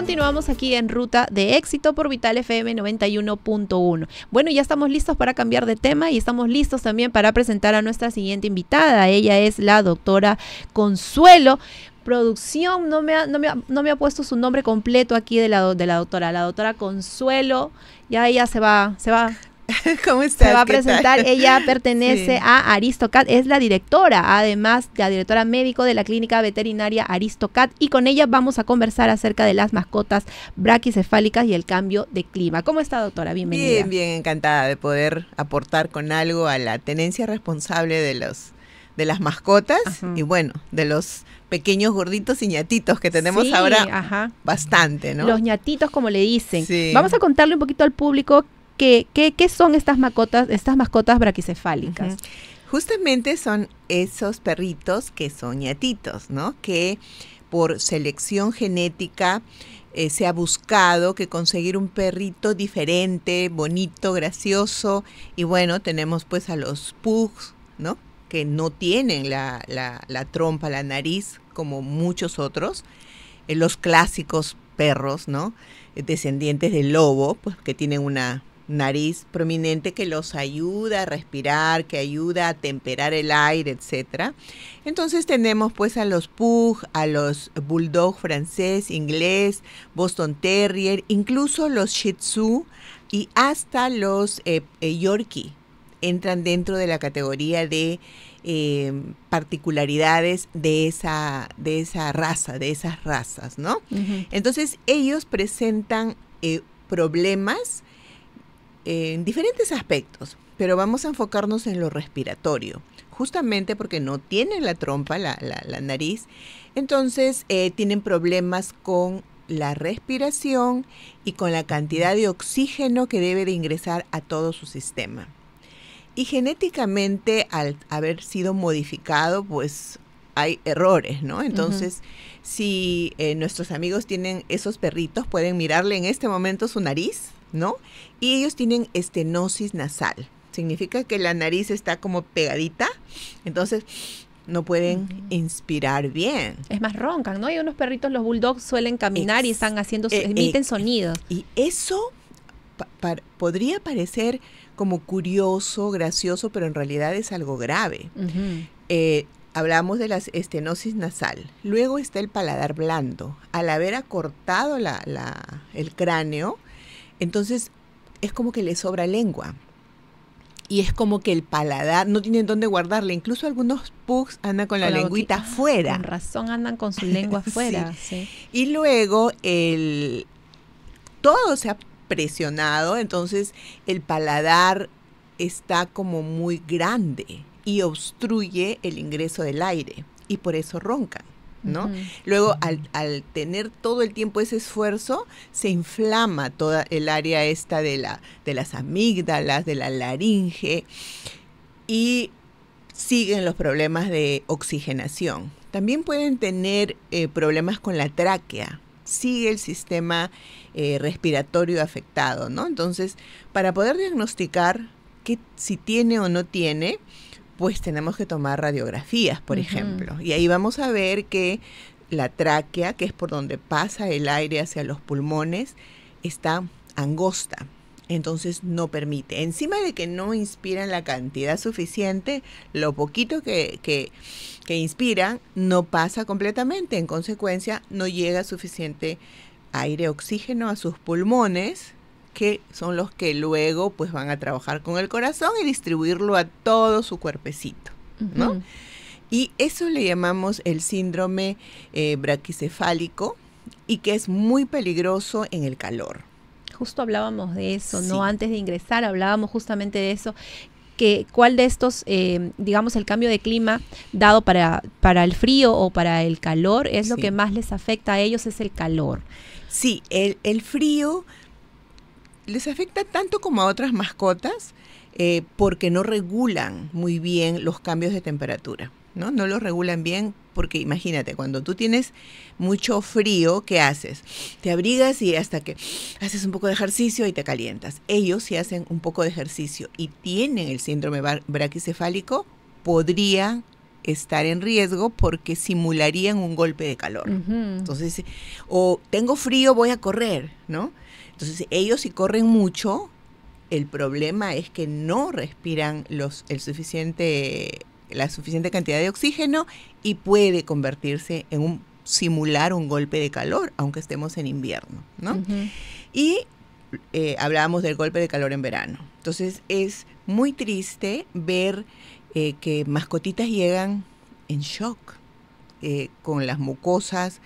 Continuamos aquí en Ruta de Éxito por Vital FM 91.1. Bueno, ya estamos listos para cambiar de tema y estamos listos también para presentar a nuestra siguiente invitada. Ella es la doctora Consuelo producción no me, ha, no, me no me ha, puesto su nombre completo aquí de la, de la doctora, la doctora Consuelo, ya ella se va, se va, ¿Cómo estás? Se va a presentar. Ella pertenece a Aristocat, es la directora, además la directora médico de la clínica veterinaria Aristocat, y con ella vamos a conversar acerca de las mascotas braquicefálicas y el cambio de clima. ¿Cómo está, doctora? Bienvenida. Bien, bien, encantada de poder aportar con algo a la tenencia responsable de los de las mascotas y bueno, de los pequeños gorditos y ñatitos que tenemos ahora ajá. bastante, ¿no? Los ñatitos, como le dicen. Vamos a contarle un poquito al público ¿Qué son estas mascotas, estas mascotas braquicefálicas? Justamente son esos perritos que son ñatitos, ¿no? Que por selección genética eh, se ha buscado que conseguir un perrito diferente, bonito, gracioso. Y bueno, tenemos pues a los pugs, ¿no? Que no tienen la, trompa, la nariz, como muchos otros. Eh, los clásicos perros, ¿no? descendientes del lobo, pues que tienen una nariz prominente que los ayuda a respirar, que ayuda a temperar el aire, etc. Entonces tenemos pues a los Pug, a los Bulldog francés, inglés, Boston Terrier, incluso los Shih Tzu y hasta los eh, eh, Yorkie entran dentro de la categoría de eh, particularidades de esa, de esa raza, de esas razas, ¿no? Entonces ellos presentan problemas en diferentes aspectos, pero vamos a enfocarnos en lo respiratorio, justamente porque no tienen la trompa, la, la, nariz, entonces eh, tienen problemas con la respiración y con la cantidad de oxígeno que debe de ingresar a todo su sistema. Y genéticamente, al haber sido modificado, pues hay errores, ¿no? Entonces, si eh, nuestros amigos tienen esos perritos, pueden mirarle en este momento su nariz ¿no? Y ellos tienen estenosis nasal. Significa que la nariz está como pegadita, entonces no pueden inspirar bien. Es más, roncan, ¿no? Hay unos perritos, los bulldogs suelen caminar y están haciendo, eh, eh, emiten sonidos. Y eso podría parecer como curioso, gracioso, pero en realidad es algo grave. Eh, hablamos de la estenosis nasal. Luego está el paladar blando. Al haber acortado el cráneo, entonces, es como que le sobra lengua. Y es como que el paladar no tiene dónde guardarla. Incluso algunos pugs andan con, la, lengüita afuera. Con razón andan con su lengua afuera. Y luego el todo se ha presionado, entonces el paladar está como muy grande y obstruye el ingreso del aire y por eso ronca. Luego, al, tener todo el tiempo ese esfuerzo, se inflama toda el área esta de, la, de las amígdalas, de la laringe, y siguen los problemas de oxigenación. También pueden tener eh, problemas con la tráquea, sigue el sistema eh, respiratorio afectado, ¿no? Entonces, para poder diagnosticar si tiene o no tiene, pues tenemos que tomar radiografías, por ejemplo. Y ahí vamos a ver que la tráquea, que es por donde pasa el aire hacia los pulmones, está angosta. Entonces no permite. Encima de que no inspiran la cantidad suficiente, lo poquito que, que, que inspiran no pasa completamente. En consecuencia, no llega suficiente aire oxígeno a sus pulmones que son los que luego pues van a trabajar con el corazón y distribuirlo a todo su cuerpecito, ¿no? Y eso le llamamos el síndrome eh, braquicefálico y que es muy peligroso en el calor. Justo hablábamos de eso, ¿no? Antes de ingresar hablábamos justamente de eso, que cuál de estos, eh, digamos, el cambio de clima dado para, para el frío o para el calor es lo que más les afecta a ellos, es el calor. Sí, el, el frío les afecta tanto como a otras mascotas eh, porque no regulan muy bien los cambios de temperatura. ¿no? no los regulan bien porque imagínate, cuando tú tienes mucho frío, ¿qué haces? Te abrigas y hasta que haces un poco de ejercicio y te calientas. Ellos si hacen un poco de ejercicio y tienen el síndrome braquicefálico, podrían estar en riesgo porque simularían un golpe de calor. Entonces, o tengo frío, voy a correr, ¿no? Entonces, ellos si corren mucho, el problema es que no respiran el suficiente, la suficiente cantidad de oxígeno y puede convertirse en un simular un golpe de calor, aunque estemos en invierno, ¿no? Y eh, hablábamos del golpe de calor en verano. Entonces es muy triste ver eh, que mascotitas llegan en shock, eh, con las mucosas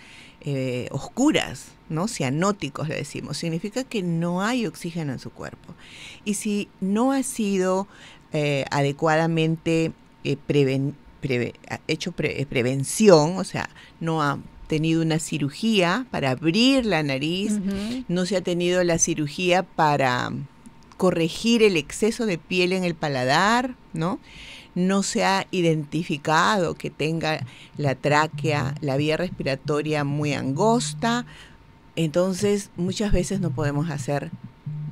eh, oscuras, ¿no? Cianóticos le decimos. Significa que no hay oxígeno en su cuerpo. Y si no ha sido eh, adecuadamente eh, hecho prevención, o sea, no ha tenido una cirugía para abrir la nariz, no se ha tenido la cirugía para corregir el exceso de piel en el paladar, ¿no? no se ha identificado que tenga la tráquea, la vía respiratoria muy angosta, entonces muchas veces no podemos hacer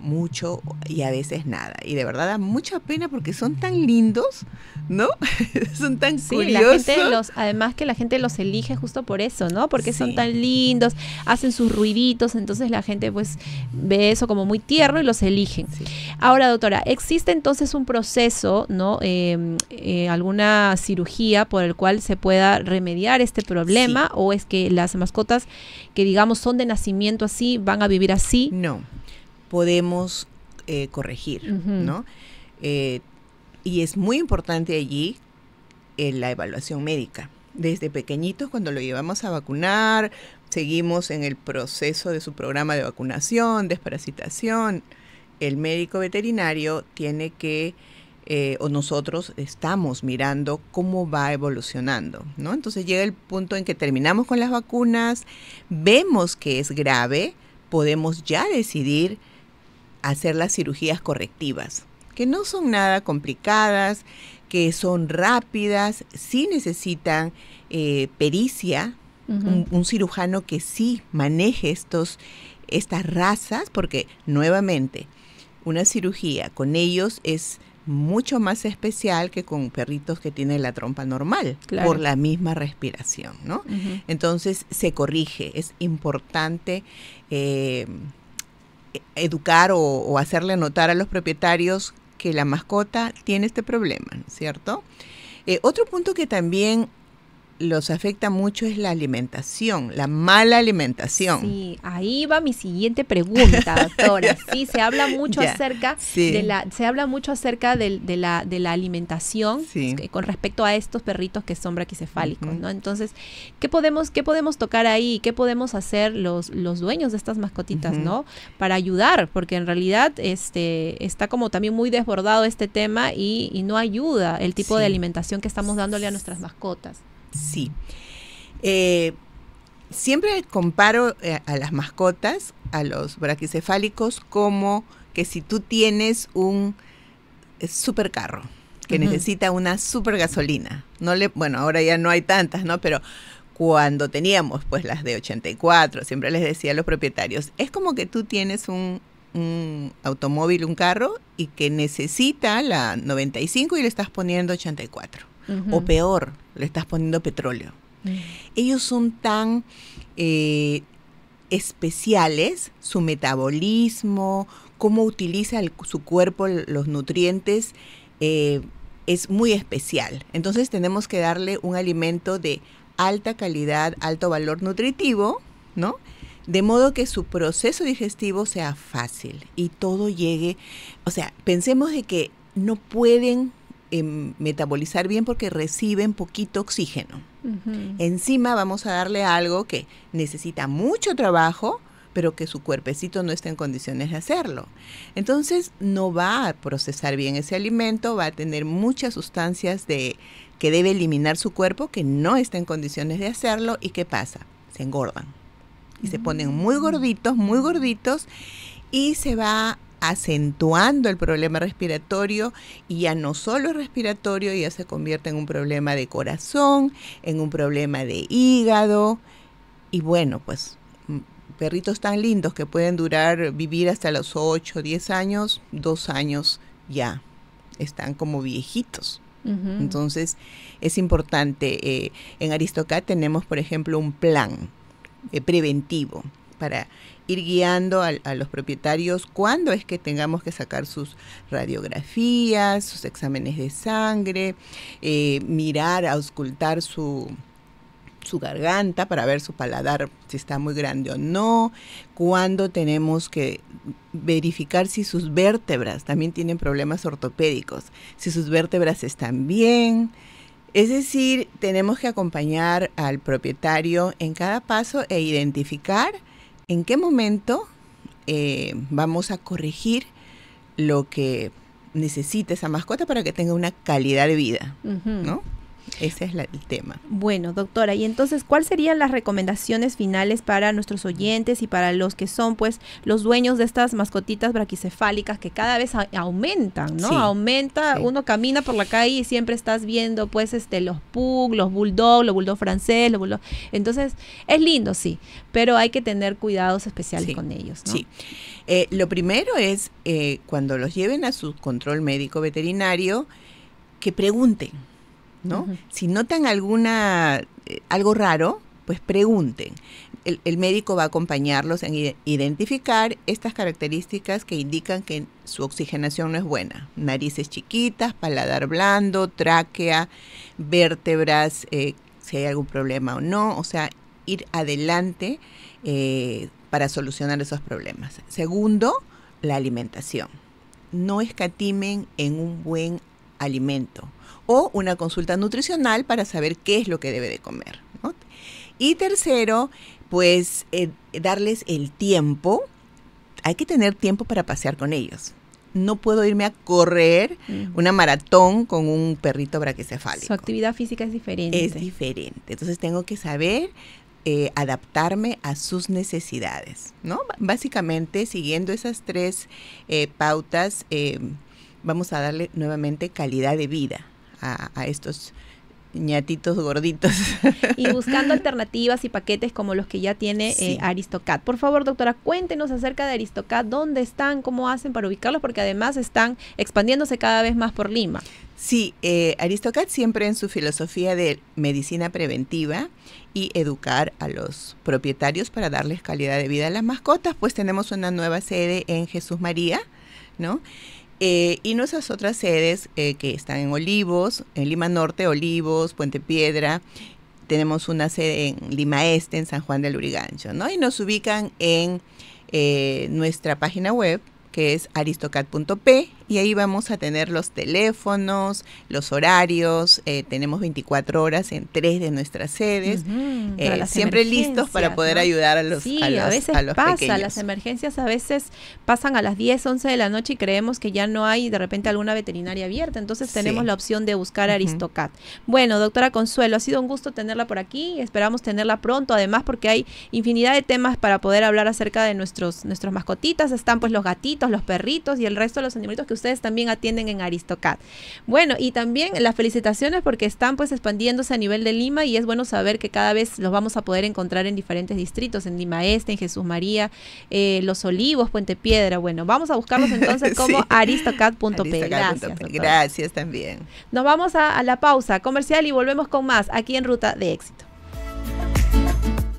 mucho y a veces nada. Y de verdad da mucha pena porque son tan lindos, ¿no? son tan sí, los, además que la gente los elige justo por eso, ¿no? Porque son tan lindos, hacen sus ruiditos, entonces la gente pues ve eso como muy tierno y los eligen. Ahora, doctora, ¿existe entonces un proceso, ¿no? Em, eh, alguna cirugía por el cual se pueda remediar este problema o es que las mascotas que digamos son de nacimiento así van a vivir así? No podemos eh, corregir, ¿no? Eh, y es muy importante allí eh, la evaluación médica. Desde pequeñitos, cuando lo llevamos a vacunar, seguimos en el proceso de su programa de vacunación, desparasitación, el médico veterinario tiene que, o nosotros estamos mirando cómo va evolucionando, ¿no? Entonces llega el punto en que terminamos con las vacunas, vemos que es grave, podemos ya decidir hacer las cirugías correctivas, que no son nada complicadas, que son rápidas, sí necesitan eh, pericia, un, cirujano que sí maneje estos, estas razas, porque nuevamente una cirugía con ellos es mucho más especial que con perritos que tienen la trompa normal por la misma respiración, ¿no? Entonces se corrige, es importante eh, educar o, hacerle notar a los propietarios que la mascota tiene este problema, ¿cierto? Eh, otro punto que también los afecta mucho es la alimentación, la mala alimentación. Sí, ahí va mi siguiente pregunta, doctora. sí, se habla mucho acerca de la, se habla mucho acerca de, la, de la alimentación con respecto a estos perritos que son braquicefálicos, ¿no? Entonces, ¿qué podemos, qué podemos tocar ahí? ¿Qué podemos hacer los, los dueños de estas mascotitas, ¿no? Para ayudar, porque en realidad este está como también muy desbordado este tema y, no ayuda el tipo de alimentación que estamos dándole a nuestras mascotas. Sí. Eh, siempre comparo eh, a las mascotas, a los braquicefálicos, como que si tú tienes un eh, supercarro que necesita una super gasolina, no le, bueno, ahora ya no hay tantas, ¿no? Pero cuando teníamos pues las de 84, siempre les decía a los propietarios, es como que tú tienes un, un automóvil, un carro y que necesita la 95 y le estás poniendo 84 o peor, le estás poniendo petróleo. Mm. Ellos son tan eh, especiales, su metabolismo, cómo utiliza su cuerpo los nutrientes, eh, es muy especial. Entonces tenemos que darle un alimento de alta calidad, alto valor nutritivo, ¿no? de modo que su proceso digestivo sea fácil y todo llegue, o sea, pensemos de que no pueden Em, metabolizar bien porque reciben poquito oxígeno. Encima vamos a darle algo que necesita mucho trabajo, pero que su cuerpecito no está en condiciones de hacerlo. Entonces no va a procesar bien ese alimento, va a tener muchas sustancias de, que debe eliminar su cuerpo que no está en condiciones de hacerlo y ¿qué pasa? Se engordan. Y se ponen muy mm. gorditos, muy gorditos y se va acentuando el problema respiratorio y ya no solo es respiratorio, ya se convierte en un problema de corazón, en un problema de hígado. Y bueno, pues mm, perritos tan lindos que pueden durar, vivir hasta los 8, 10 años, dos años ya están como viejitos. Entonces es importante. Eh, en Aristocat tenemos, por ejemplo, un plan eh, preventivo para ir guiando a, los propietarios cuándo es que tengamos que sacar sus radiografías, sus exámenes de sangre, eh, mirar, auscultar su, su garganta para ver su paladar si está muy grande o no, cuando tenemos que verificar si sus vértebras también tienen problemas ortopédicos, si sus vértebras están bien. Es decir, tenemos que acompañar al propietario en cada paso e identificar en qué momento eh, vamos a corregir lo que necesita esa mascota para que tenga una calidad de vida, ¿no? Ese es el tema. Bueno, doctora, y entonces, ¿cuáles serían las recomendaciones finales para nuestros oyentes y para los que son, pues, los dueños de estas mascotitas braquicefálicas que cada vez aumentan, ¿no? Aumenta, uno camina por la calle y siempre estás viendo, pues, este, los pug, los bulldog, los bulldog francés, los bulldog. Entonces, es lindo, sí, pero hay que tener cuidados especiales con ellos, ¿no? Sí. Eh, lo primero es eh, cuando los lleven a su control médico veterinario, que pregunten si notan alguna eh, algo raro, pues pregunten. El, médico va a acompañarlos en identificar estas características que indican que su oxigenación no es buena. Narices chiquitas, paladar blando, tráquea, vértebras, eh, si hay algún problema o no. O sea, ir adelante eh, para solucionar esos problemas. Segundo, la alimentación. No escatimen en un buen alimento o una consulta nutricional para saber qué es lo que debe de comer. Y tercero, pues eh, darles el tiempo. Hay que tener tiempo para pasear con ellos. No puedo irme a correr una maratón con un perrito braquicefálico. Su actividad física es diferente. Es diferente. Entonces tengo que saber eh, adaptarme a sus necesidades, ¿no? Básicamente siguiendo esas tres eh, pautas vamos a darle nuevamente calidad de vida a, estos ñatitos gorditos. Y buscando alternativas y paquetes como los que ya tiene eh, Aristocat. Por favor, doctora, cuéntenos acerca de Aristocat, dónde están, cómo hacen para ubicarlos, porque además están expandiéndose cada vez más por Lima. Sí, eh, Aristocat siempre en su filosofía de medicina preventiva y educar a los propietarios para darles calidad de vida a las mascotas, pues tenemos una nueva sede en Jesús María, ¿no? Eh, y nuestras otras sedes eh, que están en Olivos, en Lima Norte, Olivos, Puente Piedra. Tenemos una sede en Lima Este, en San Juan del Urigancho, ¿no? Y nos ubican en eh, nuestra página web, que es aristocat.p y ahí vamos a tener los teléfonos, los horarios, eh, tenemos 24 horas en tres de nuestras sedes, eh, siempre listos para poder ayudar a los a, veces pasa, las emergencias a veces pasan a las 10, 11 de la noche y creemos que ya no hay de repente alguna veterinaria abierta, entonces tenemos la opción de buscar Aristocat. Bueno, doctora Consuelo, ha sido un gusto tenerla por aquí, esperamos tenerla pronto, además porque hay infinidad de temas para poder hablar acerca de nuestros, nuestros mascotitas, están pues los gatitos, los perritos y el resto de los animalitos que ustedes ustedes también atienden en Aristocat. Bueno, y también las felicitaciones porque están pues expandiéndose a nivel de Lima y es bueno saber que cada vez los vamos a poder encontrar en diferentes distritos, en Lima Este, en Jesús María, eh, Los Olivos, Puente Piedra. Bueno, vamos a buscarlos entonces como sí. Gracias, Gracias también. Nos vamos a la pausa comercial y volvemos con más aquí en Ruta de Éxito.